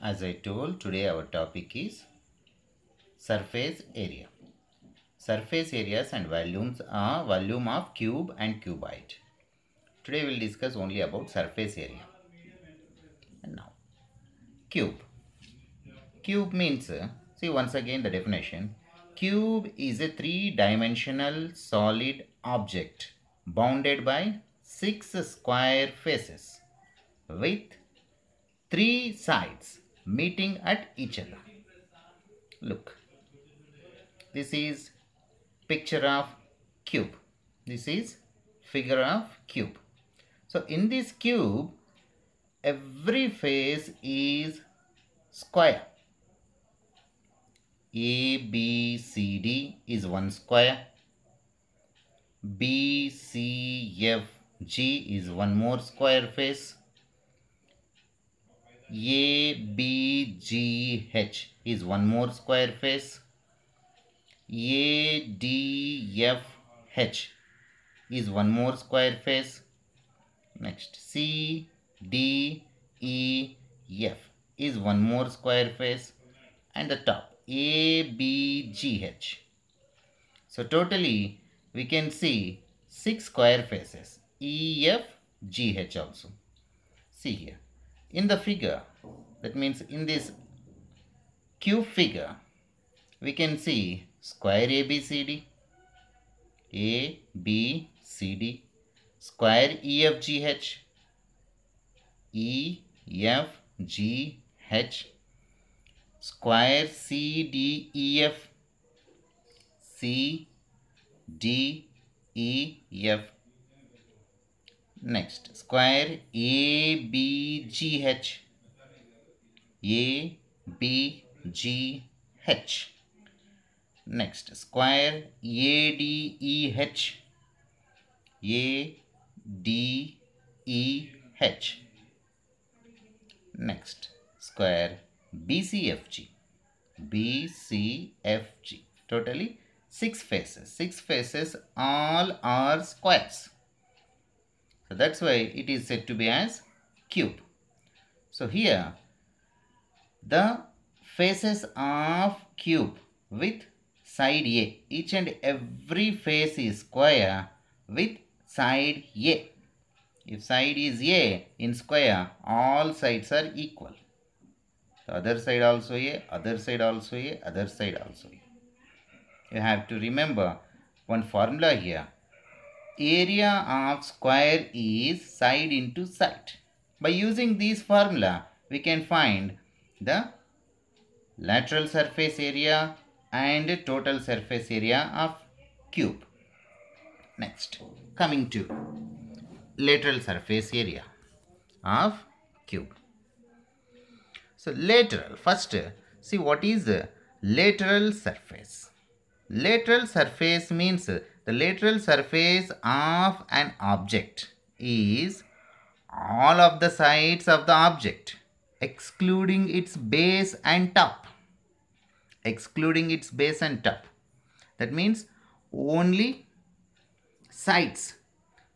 As I told, today our topic is surface area. Surface areas and volumes are volume of cube and cuboid. Today we will discuss only about surface area. And now, cube. Cube means, see once again the definition. Cube is a three-dimensional solid object bounded by six square faces with three sides meeting at each other. Look, this is picture of cube. This is figure of cube. So in this cube, every face is square. A, B, C, D is one square. B, C, F, G is one more square face. ABGH is one more square face. ADFH is one more square face. Next CDEF is one more square face and the top ABGH. So totally we can see six square faces EFGH also. See here in the figure that means in this cube figure we can see square ABCD A B C D square EFGH E F G H square C D E F C D E F Next, square A B G H. A B G H. Next, square A D E H. A D E H. Next, square B C F G. B C F G. Totally six faces. Six faces all are squares. So that's why it is said to be as cube. So here the faces of cube with side A. Each and every face is square with side A. If side is A in square, all sides are equal. The other side also A, other side also A, other side also A. You have to remember one formula here area of square is side into side. By using this formula, we can find the lateral surface area and total surface area of cube. Next, coming to lateral surface area of cube. So, lateral, first see what is lateral surface. Lateral surface means the lateral surface of an object is all of the sides of the object excluding its base and top. Excluding its base and top. That means only sides.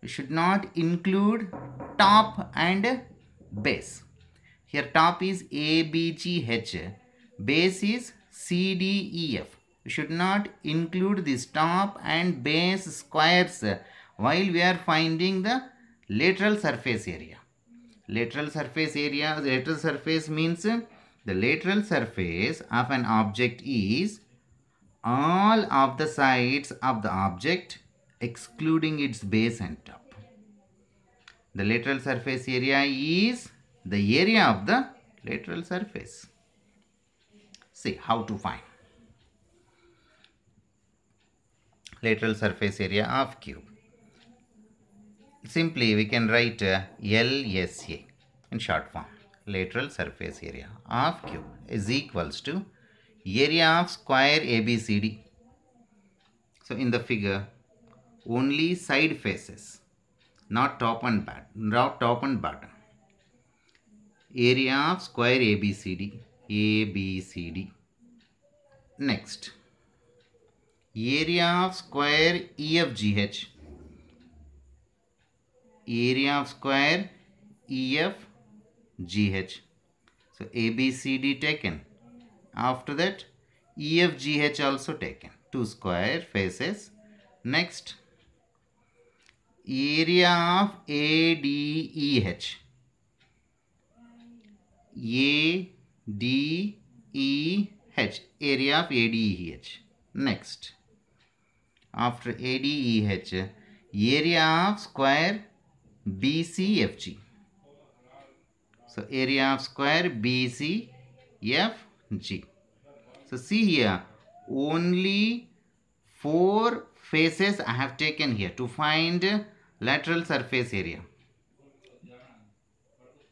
We should not include top and base. Here top is A, B, G, H. Base is C, D, E, F we should not include this top and base squares while we are finding the lateral surface area. Lateral surface area, lateral surface means the lateral surface of an object is all of the sides of the object excluding its base and top. The lateral surface area is the area of the lateral surface. See how to find. lateral surface area of cube. Simply we can write uh, LSA in short form. Lateral surface area of cube is equals to area of square ABCD. So in the figure only side faces not top and bottom, not top and bottom. Area of square ABCD, ABCD. Next. Area of square E F G H area of square E F G H so A B C D taken after that E F G H also taken to square faces next area of A D E H A D E H area of A D E H next after ADEH, area of square BCFG. So area of square BCFG. So see here, only four faces I have taken here to find lateral surface area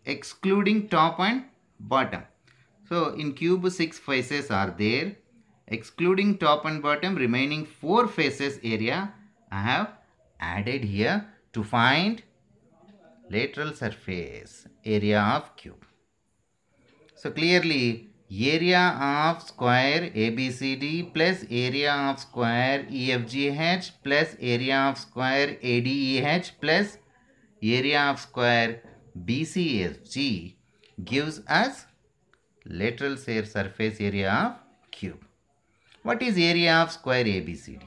excluding top and bottom. So in cube 6 faces are there excluding top and bottom remaining four faces area I have added here to find lateral surface area of cube. So clearly area of square ABCD plus area of square EFGH plus area of square ADEH plus area of square BCFG gives us lateral surface area of cube. What is area of square ABCD?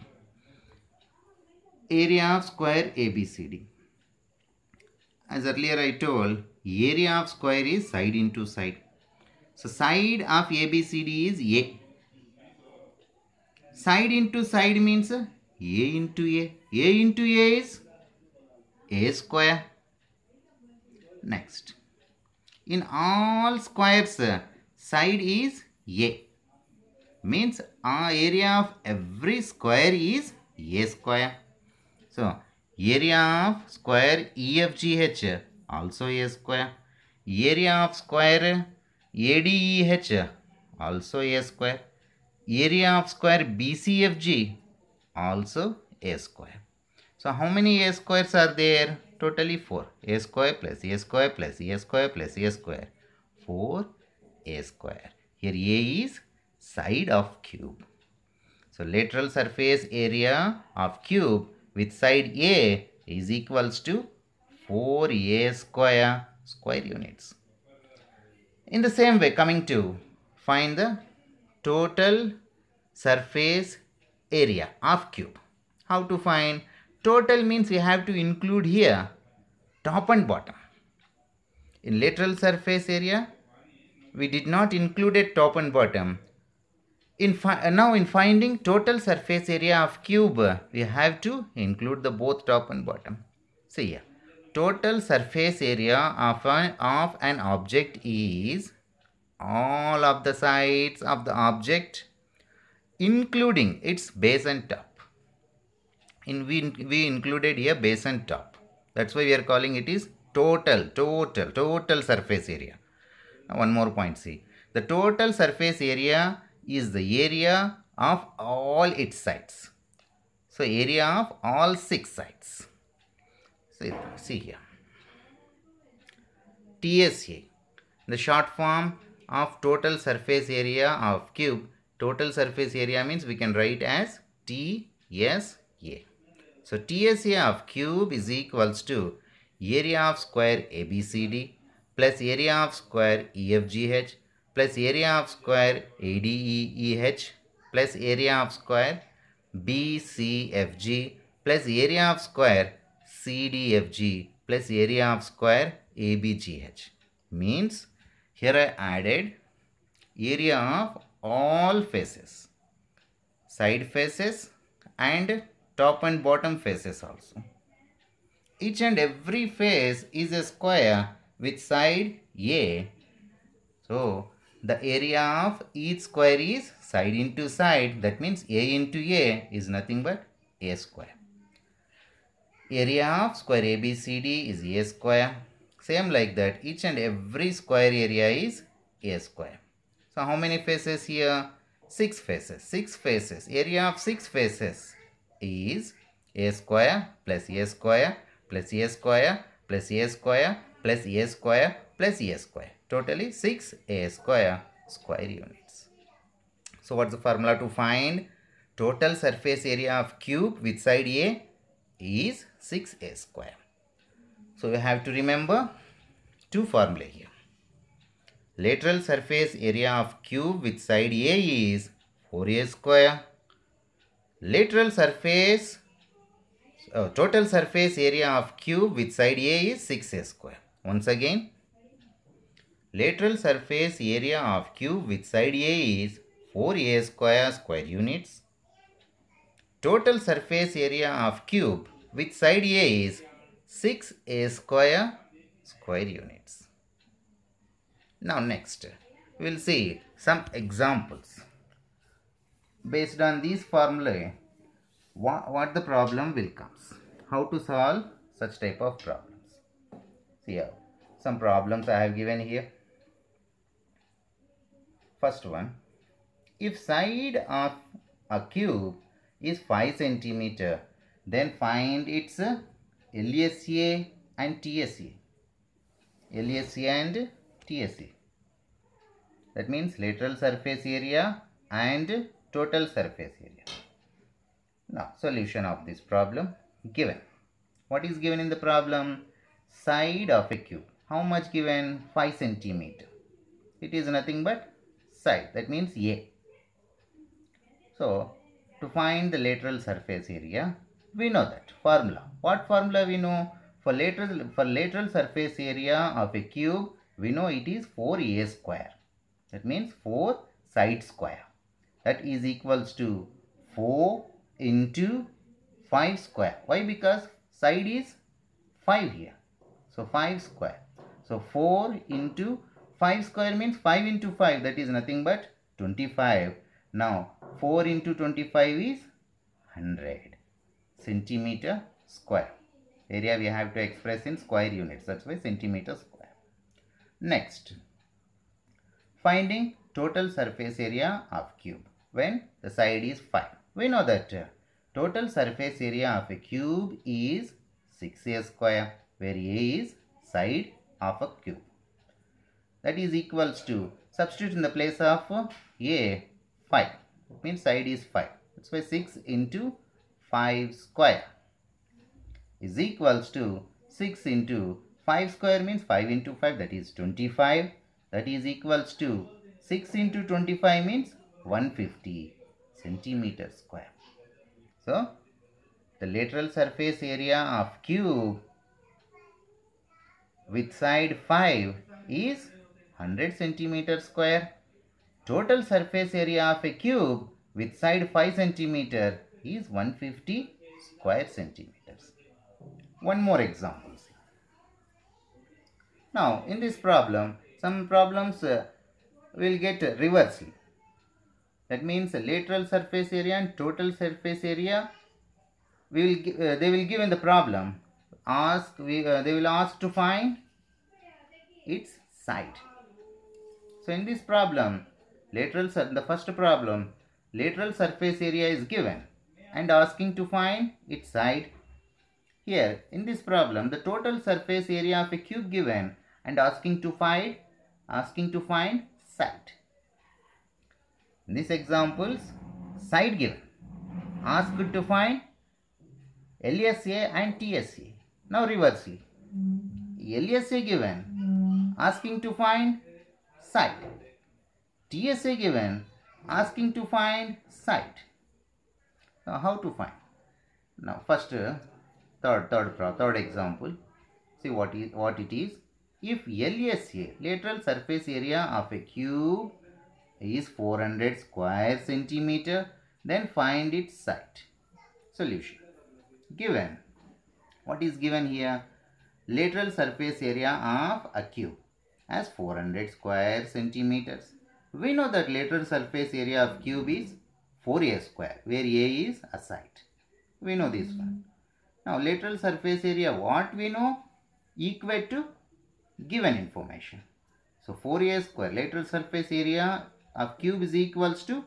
Area of square ABCD. As earlier I told, area of square is side into side. So side of ABCD is A. Side into side means A into A. A into A is A square. Next. In all squares, side is A means area of every square is a square. So, area of square EFGH also a square. Area of square ADEH also a square. Area of square BCFG also a square. So, how many a squares are there? Totally 4. a square plus a square plus a square plus a square. 4 a square. Here a is side of cube. So lateral surface area of cube with side A is equals to 4A square square units. In the same way coming to find the total surface area of cube. How to find? Total means we have to include here top and bottom. In lateral surface area, we did not include top and bottom in uh, now in finding total surface area of cube, we have to include the both top and bottom. See here, total surface area of an, of an object is all of the sides of the object including its base and top. In we, we included here base and top. That's why we are calling it is total, total, total surface area. Now one more point see. The total surface area is the area of all its sides. So area of all six sides. So see here. TSA, the short form of total surface area of cube. Total surface area means we can write as TSA. So TSA of cube is equals to area of square ABCD plus area of square EFGH plus area of square ADEEH plus area of square BCFG plus area of square CDFG plus area of square ABGH. Means here I added area of all faces, side faces and top and bottom faces also. Each and every face is a square with side A. So the area of each square is side into side. That means A into A is nothing but A square. Area of square ABCD is A square. Same like that, each and every square area is A square. So how many faces here? 6 faces. 6 faces. Area of 6 faces is A square plus A square plus A square plus A square plus A square plus A square. Totally 6 A square square units. So what's the formula to find? Total surface area of cube with side A is 6 A square. So you have to remember two formula here. Lateral surface area of cube with side A is 4A square. Lateral surface uh, total surface area of cube with side A is 6a square. Once again, lateral surface area of cube with side A is 4a square square units. Total surface area of cube with side A is 6a square square units. Now next, we will see some examples. Based on these formulae, what, what the problem will comes. How to solve such type of problems. See some problems I have given here. First one, if side of a cube is 5 centimeter, then find its uh, LSA and TSA. LSA and TSA. That means lateral surface area and total surface area. Now, solution of this problem given. What is given in the problem? Side of a cube. How much given? 5 centimeter. It is nothing but side that means A. So to find the lateral surface area we know that formula. What formula we know for lateral for lateral surface area of a cube we know it is 4a square that means 4 side square that is equals to 4 into 5 square. Why? Because side is 5 here. So 5 square. So 4 into 5 square means 5 into 5 that is nothing but 25. Now 4 into 25 is 100 centimeter square. Area we have to express in square units that's why centimeter square. Next finding total surface area of cube when the side is 5. We know that uh, total surface area of a cube is 6a square where a is side of a cube that is equals to substitute in the place of a 5 means side is 5 that's why 6 into 5 square is equals to 6 into 5 square means 5 into 5 that is 25 that is equals to 6 into 25 means 150 centimeter square so the lateral surface area of cube with side 5 is 100 centimeter square. Total surface area of a cube with side 5 centimeter is 150 square centimeters. One more example. Now in this problem, some problems uh, will get reversely. That means lateral surface area and total surface area will uh, they will give in the problem ask we uh, they will ask to find its side so in this problem, lateral the first problem, lateral surface area is given and asking to find its side. Here in this problem, the total surface area of a cube given and asking to find asking to find side. In this examples, side given, asked to find LSA and TSA. Now reversely, LSA given, hmm. asking to find site. TSA given asking to find site. Now how to find? Now first uh, third third third example. See what is what it is. If LSA lateral surface area of a cube is 400 square centimeter, then find its site. Solution given. What is given here? Lateral surface area of a cube as 400 square centimeters. We know that lateral surface area of cube is 4a square where a is a side. We know this one. Now lateral surface area what we know equate to given information. So 4a square lateral surface area of cube is equals to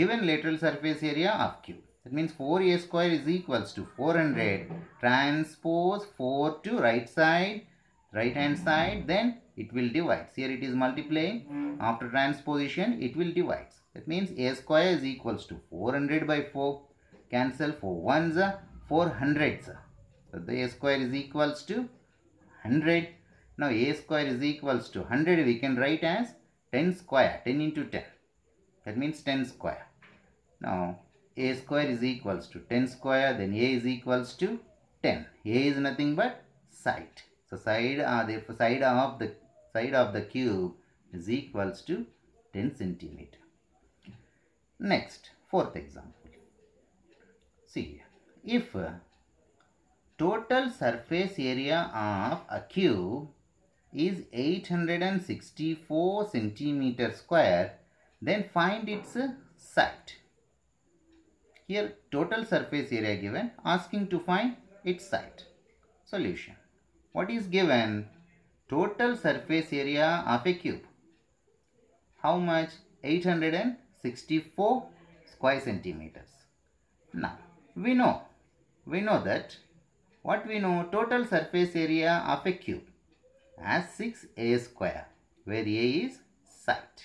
given lateral surface area of cube. That means 4a square is equals to 400 transpose 4 to right side, right hand side, then it will divide. Here it is multiplying. Hmm. After transposition, it will divide. That means a square is equals to 400 by 4. Cancel 4 ones, 4 hundreds. So the a square is equals to 100. Now a square is equals to 100. We can write as 10 square. 10 into 10. That means 10 square. Now a square is equals to 10 square. Then a is equals to 10. A is nothing but side. So side, uh, the side of the side of the cube is equals to 10 centimeter. Next, fourth example. See, if total surface area of a cube is 864 centimeter square, then find its side. Here, total surface area given, asking to find its side. Solution. What is given? total surface area of a cube. How much? 864 square centimeters. Now, we know, we know that, what we know, total surface area of a cube as 6a square, where a is side.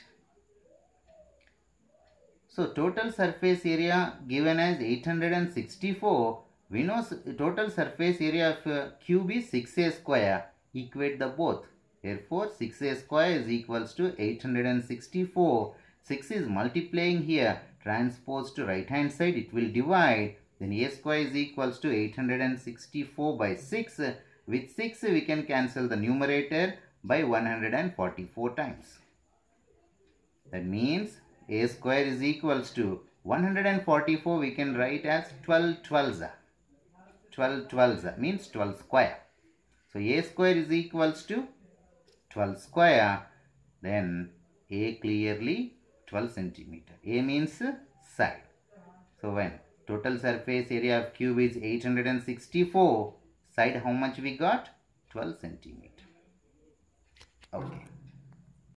So, total surface area given as 864, we know total surface area of a cube is 6a square equate the both. Therefore, 6a square is equals to 864. 6 is multiplying here. Transpose to right hand side, it will divide. Then a square is equals to 864 by 6. With 6, we can cancel the numerator by 144 times. That means a square is equals to 144 we can write as 12 12s. 12 12s means 12 square. So a square is equals to 12 square. Then a clearly 12 centimeter. A means side. So when total surface area of cube is 864, side how much we got? 12 centimeter. Okay.